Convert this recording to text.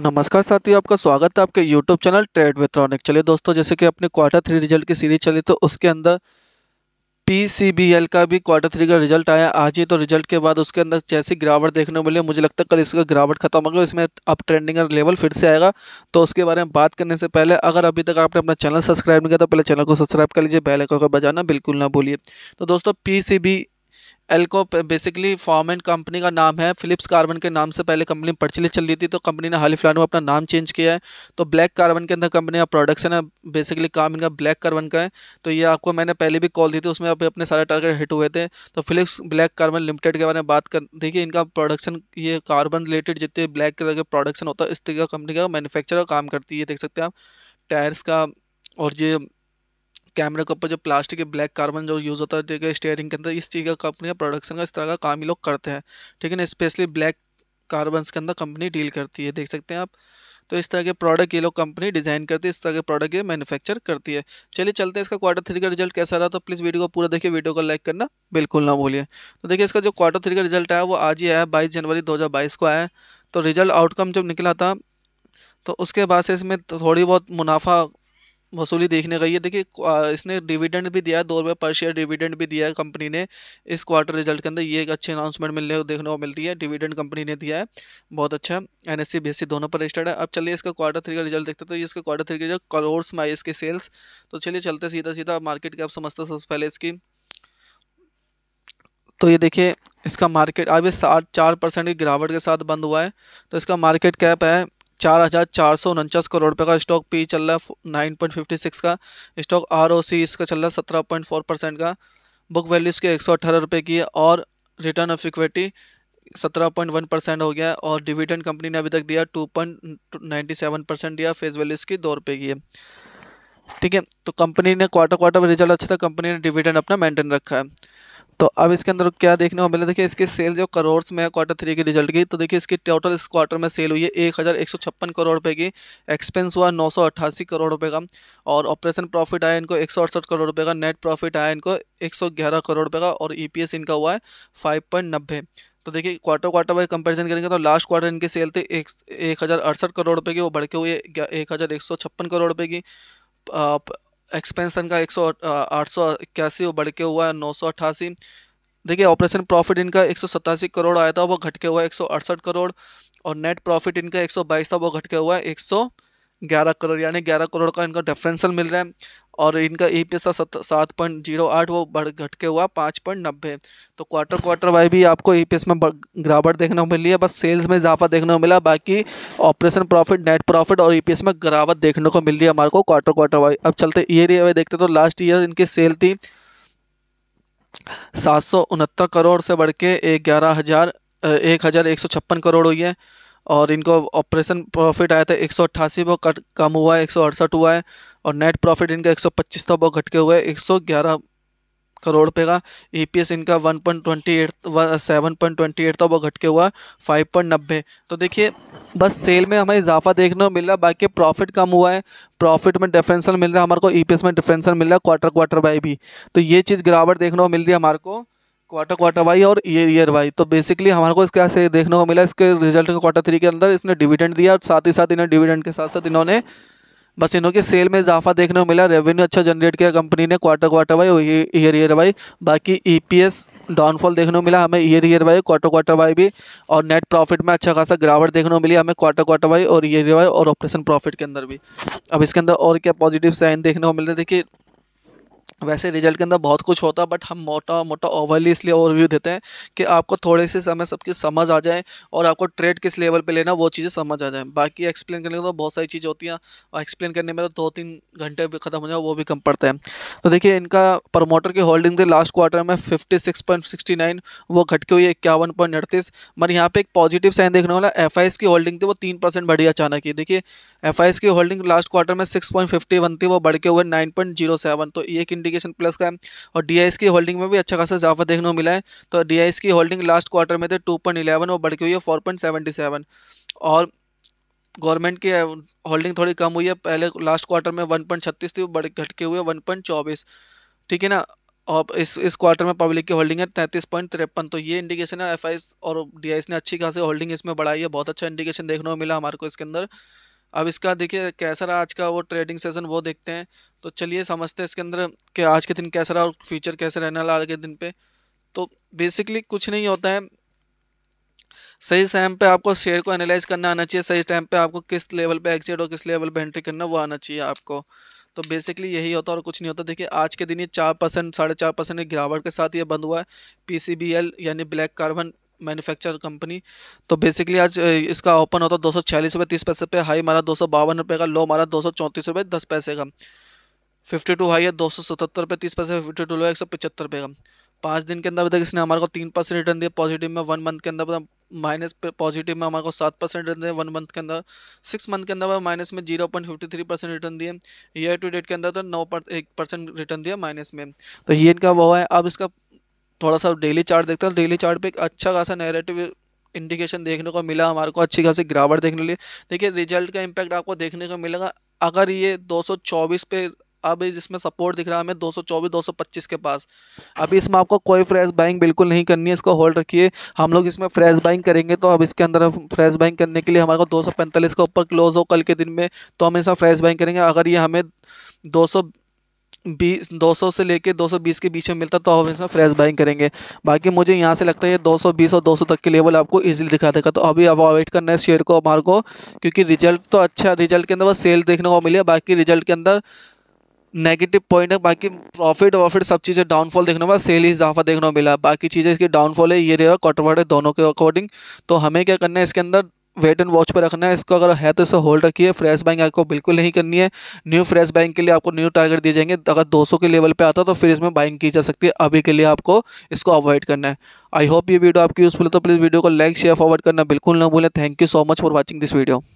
नमस्कार साथियों आपका स्वागत है आपके YouTube चैनल ट्रेड विथ्रॉनिक चलिए दोस्तों जैसे कि अपने क्वार्टर थ्री रिजल्ट की सीरीज चली तो उसके अंदर पीसीबीएल का भी क्वार्टर थ्री का रिजल्ट आया आज ही तो रिजल्ट के बाद उसके अंदर जैसी गिरावट देखने को मिली मुझे लगता है कल इसका गिरावट खत्म होगा इसमें अब ट्रेंडिंग लेवल फिर से आएगा तो उसके बारे में बात करने से पहले अगर अभी तक आपने अपना चैनल सब्सक्राइब नहीं किया तो पहले चैनल को सब्सक्राइब कर लीजिए बेल को बजाना बिल्कुल ना भूलिए तो दोस्तों पी एल्को बेसिकली फॉर्मेंट कंपनी का नाम है फिलिप्स कार्बन के नाम से पहले कंपनी प्रचलित चल रही थी तो कंपनी ने हाल ही फिलहाल में अपना नाम चेंज किया है तो ब्लैक कार्बन के अंदर कंपनी का प्रोडक्शन है बेसिकली काम इनका ब्लैक कार्बन का है तो ये आपको मैंने पहले भी कॉल दी थी उसमें अपने सारे टारगेट हिट हुए थे तो फिलिप्स ब्लैक कार्बन लिमिटेड के बारे में बात कर देखिए इनका प्रोडक्शन ये कार्बन रिलेटेड जितने ब्लैक कलर के प्रोडक्शन होता है इस तरीके का कंपनी का मैनुफैक्चर काम करती है देख सकते हैं आप टायर्स का और ये कैमरे के ऊपर जो प्लास्टिक के ब्लैक कार्बन जो यूज़ होता है स्टेयरिंग के अंदर इस चीज़ का कंपनियाँ प्रोडक्शन का इस तरह का काम ही लोग करते हैं ठीक है ना स्पेशली ब्लैक कार्बन के अंदर कंपनी डील करती है देख सकते हैं आप तो इस तरह के प्रोडक्ट ये लोग कंपनी डिज़ाइन करती है इस तरह के प्रोडक्ट ये मैन्युफैक्चर करती है चलिए चलते हैं इसका क्वार्टर थ्री का रिजल्ट कैसा रहा तो प्लीज़ वीडियो को पूरा देखिए वीडियो को लाइक करना बिल्कुल ना भूलिए तो देखिए इसका जो क्वार्टर थ्री का रिजल्ट आया वो आज ही आया बाईस जनवरी दो को आया है तो रिजल्ट आउटकम जब निकला था तो उसके बाद से इसमें थोड़ी बहुत मुनाफा वसूली देखने गई है देखिए इसने डिविडेंड भी दिया है दो रुपये पर शेयर डिविडेंड भी दिया है कंपनी ने इस क्वार्टर रिजल्ट के अंदर ये एक अच्छे अनाउंसमेंट मिलने को देखने को मिलती है डिविडेंड कंपनी ने दिया है बहुत अच्छा एन एस सी दोनों पर रजिस्टर्ड है अब चलिए इसका क्वार्टर थ्री का रिजल्ट देखते तो तो इसका क्वार्टर थ्री का जो करोर्स में आई इसके सेल्स तो चलिए चलते सीधा सीधा मार्केट कैप समझते सबसे पहले इसकी तो ये देखिए इसका मार्केट अभी साठ चार परसेंट की गिरावट के साथ बंद हुआ है तो इसका मार्केट कैप है चार हज़ार चार सौ उनचास करोड़ रुपये का स्टॉक पी चल रहा है नाइन पॉइंट फिफ्टी सिक्स का स्टॉक आर ओ सी इसका चल रहा है सत्रह पॉइंट फोर परसेंट का बुक वैल्यू इसके एक सौ अठारह रुपये की है और रिटर्न ऑफ इक्विटी सत्रह पॉइंट वन परसेंट हो गया है और डिविडेंड कंपनी ने अभी तक दिया two point ninety seven percent दिया फेस वैल्यू इसकी दो रुपये की है ठीक है तो कंपनी ने क्वार्टर क्वार्टर में रिजल्ट अच्छा था कंपनी ने डिविडेंड अपना मेंटेन रखा है तो अब इसके अंदर क्या देखने को मिले देखिए इसकी सेल जो करोड़ में है क्वार्टर थ्री के रिजल्ट की तो देखिए इसकी टोटल इस क्वार्टर में सेल हुई है एक हज़ार एक सौ छप्पन करोड़ रुपये की एक्सपेंस हुआ नौ सौ अट्ठासी करोड़ रुपये का और ऑपरेशन प्रॉफिट आया इनको एक सौ अड़सठ करोड़ रुपये का नेट प्रॉफिट आया इनको एक सौ ग्यारह करोड़ रुपये का और ई पी एस इनका हुआ है फाइव पॉइंट नब्बे तो देखिए क्वार्टर क्वार्टर वाइज कंपेरिजन करेंगे तो लास्ट क्वार्टर इनकी सेल थी एक एक हज़ार अड़सठ करोड़ रुपये की वो बढ़ के हुई है एक हज़ार एक सौ छप्पन करोड़ रुपये की एक्सपेंसन का एक सौ आठ सौ इक्यासी बढ़ के हुआ है नौ सौ अट्ठासी देखिए ऑपरेशन प्रॉफिट इनका एक सौ सतासी करोड़ आया था वो घट के हुआ है एक सौ अड़सठ करोड़ और नेट प्रॉफिट इनका एक सौ बाईस था वो घट के हुआ है एक सौ ग्यारह करोड़ यानी ग्यारह करोड़ का इनका डिफरेंशियल मिल रहा है और इनका ई e पी था सात पॉइंट जीरो आठ वो बढ़ घट के हुआ पाँच पॉइंट नब्बे तो क्वार्टर क्वार्टर वाई भी आपको ई e e में गिरावट देखने को मिली है बस सेल्स में इजाफा देखने को मिला बाकी ऑपरेशन प्रॉफिट नेट प्रॉफिट और ई में गिरावट देखने को मिल रही है हमारे को क्वार्टर क्वार्टर वाई अब चलते ईयर वाई देखते तो लास्ट ईयर इनकी सेल थी सात सौ उनहत्तर करोड़ से बढ़ के ग्यारह हज़ार एक हज़ार एक सौ छप्पन करोड़ हुई है और इनको ऑपरेशन प्रॉफिट आया था एक सौ अट्ठासी वो कट कम हुआ है एक सौ अड़सठ हुआ है और नेट प्रॉफिट इनका 125 था वो घट के हुआ है एक करोड़ रुपये का ईपीएस इनका 1.28 पॉइंट था वो घट के हुआ फाइव तो देखिए बस सेल में हमें इजाफा देखने को मिल रहा बाकी प्रॉफिट कम हुआ है प्रॉफिट में डिफरेंसल मिल रहा है हमारे को ई e में डिफरेंसल मिल रहा है क्वार्टर क्वार्टर बाई भी तो ये चीज़ गिरावट देखने को मिल रही है हमारे को क्वार्टर क्वार्टर वाई और ईयर ईयर वाई तो बेसिकली हमारे को इसके से देखने को मिला इसके रिजल्ट के क्वार्टर थ्री के अंदर इसने डिविडेंड दिया और साथ ही साथ इन्हें डिविडेंड के साथ साथ इन्होंने बस की सेल में इजाफा देखने को मिला रेवेन्यू अच्छा जनरेट किया कंपनी ने क्वार्टर क्वार्टर वाई और ईयर ईयर वाई बाकी ईपीएस डाउनफॉल देखने को मिला हमें year year Y quarter quarter Y भी और नेट प्रॉफिट में अच्छा खासा गिरावट देखने को मिली हमें क्वार्टर क्वार्टर वाई और ईयर ईयर वाई और ऑपरेशन प्रॉफिट के अंदर भी अब इसके अंदर और क्या पॉजिटिव साइन देखने को मिल रहे थे कि वैसे रिजल्ट के अंदर बहुत कुछ होता है बट हम मोटा मोटा ओवरली इसलिए ओवरव्यू देते हैं कि आपको थोड़े से समय सबकी समझ आ जाए और आपको ट्रेड किस लेवल पे लेना वो चीज़ें समझ आ जाए बाकी एक्सप्लेन करने के तो बहुत सारी चीज़ें होती हैं और एक्सप्लेन करने में तो दो तीन घंटे भी खत्म हो जाए वो भी कम पड़ता है तो देखिए इनका प्रमोटर की होल्डिंग थी लास्ट क्वार्टर में फिफ्टी वो घट के हुई इक्यावन पॉइंट अड़तीस मगर यहाँ पे एक पॉजिटिव साइन देखने वाला एफ की होल्डिंग थी वो तीन परसेंट बढ़ी अचानक ही देखिए एफ की होल्डिंग लास्ट क्वार्टर में सिक्स थी वो बढ़ के हुए नाइन तो एक इंडिया इंडिकेशन प्लस का है और डी की होल्डिंग में भी अच्छा खासा इजाफा देखने को मिला है तो डी की होल्डिंग लास्ट क्वार्टर में थे टू और बढ़ के हुई है फोर और गवर्नमेंट की होल्डिंग uh, थोड़ी कम हुई है पहले लास्ट क्वार्टर में छत्तीस थी बढ़ घट के हुए चौबीस ठीक है ना और इस इस क्वार्टर में पब्लिक की होल्डिंग है तैंतीस पॉइंट तिरपन तो ये इंडिकेशन है एफ और डी ने अच्छी खासी होल्डिंग इसमें बढ़ाई है बहुत अच्छा इंडिकेशन देखने को मिला हमारे को इसके अंदर अब इसका देखिए कैसा रहा आज का वो ट्रेडिंग सेशन वो देखते हैं तो चलिए समझते हैं इसके अंदर कि आज के दिन कैसा रहा और फ्यूचर कैसे रहने वाला के दिन पे तो बेसिकली कुछ नहीं होता है सही टाइम पे आपको शेयर को एनालाइज करना आना चाहिए सही टाइम पे आपको किस लेवल पे एग्जिट और किस लेवल पे एंट्री करना वो आना चाहिए आपको तो बेसिकली यही होता है और कुछ नहीं होता देखिए आज के दिन ये चार परसेंट साढ़े चार परसेंट गिरावट के साथ ये बंद हुआ है पीसीबीएल यानी ब्लैक कार्बन मैन्युफैक्चर कंपनी तो बेसिकली आज इसका ओपन होता दो सौ छियालीस रुपये तीस पैसे पे हाई मारा दो सौ बावन रुपये का लो मारा दो सौ चौंतीस रुपये दस पैसे का फिफ्टी टू हाई है दो सौ सतहत्तर रुपये तीस पैसे फिफ्टी टू लो है एक सौ पचहत्तर रुपये का पाँच दिन के अंदर अभी तक इसने हमारे को तीन परसेंट रिटर्न दिया पॉजिटिव में वन मंथ के अंदर माइनस मतलब पॉजिटिव में हमारे को सात परसेंट रिटर्न दिया वन मंथ के अंदर सिक्स मंथ के अंदर माइनस मतलब में zero point fifty three percent return दिए ईयर टू डेट के अंदर तो नौ एक परसेंट रिटर्न दिया माइनस में तो ये इनका वो है अब इसका थोड़ा सा डेली चार्ट देखते हैं डेली चार्ट पे एक अच्छा खासा नेगेटिव इंडिकेशन देखने को मिला हमारे को अच्छी खासी गिरावट देखने लिए देखिए रिजल्ट का इम्पैक्ट आपको देखने को मिलेगा अगर ये 224 पे अब इसमें सपोर्ट दिख रहा है हमें 224 225 के पास अभी इसमें आपको कोई फ्रेश बाइंग बिल्कुल नहीं करनी है इसको होल्ड रखिए हम लोग इसमें फ्रेश बाइंग करेंगे तो अब इसके अंदर फ्रेश बाइंग करने के लिए हमारे को दो के ऊपर क्लोज हो कल के दिन में तो हम इसमें फ्रेश बाइंग करेंगे अगर ये हमें दो बीस दो सौ से लेके दो सौ बीस के बीच में मिलता तो आप हमेशा फ्रेश बाइंग करेंगे बाकी मुझे यहाँ से लगता है दो सौ बीस और दो सौ तक के लेवल आपको इजीली दिखा देगा तो अभी अवॉइड करना है शेयर को हमारे को क्योंकि रिजल्ट तो अच्छा रिजल्ट के अंदर बस सेल देखने को मिली बाकी रिजल्ट के अंदर नेगेटिव पॉइंट है बाकी प्रॉफिट वॉफिट सब चीज़ें डाउनफॉल देखने को सेल ही इजाफा देखने को मिला बाकी चीज़ें इसकी डाउनफॉल है ये रहा कॉटरवर्ड है दोनों के अकॉर्डिंग तो हमें क्या करना है इसके अंदर वेट एंड वॉच पर रखना है इसको अगर है तो इसे होल्ड रखिए फ्रेश बाइंग आपको बिल्कुल नहीं करनी है न्यू फ्रेश बाइंग के लिए आपको न्यू टारगेट दिए जाएंगे अगर 200 के लेवल पे आता तो फिर इसमें बाइंग की जा सकती है अभी के लिए आपको इसको अवॉइड करना है आई होप ये वीडियो आपकी यूज़फुल है तो प्लीज़ वीडियो को लाइक शेयर फॉरवर्ड करना बिल्कुल ना भूलें thank you so much for watching this video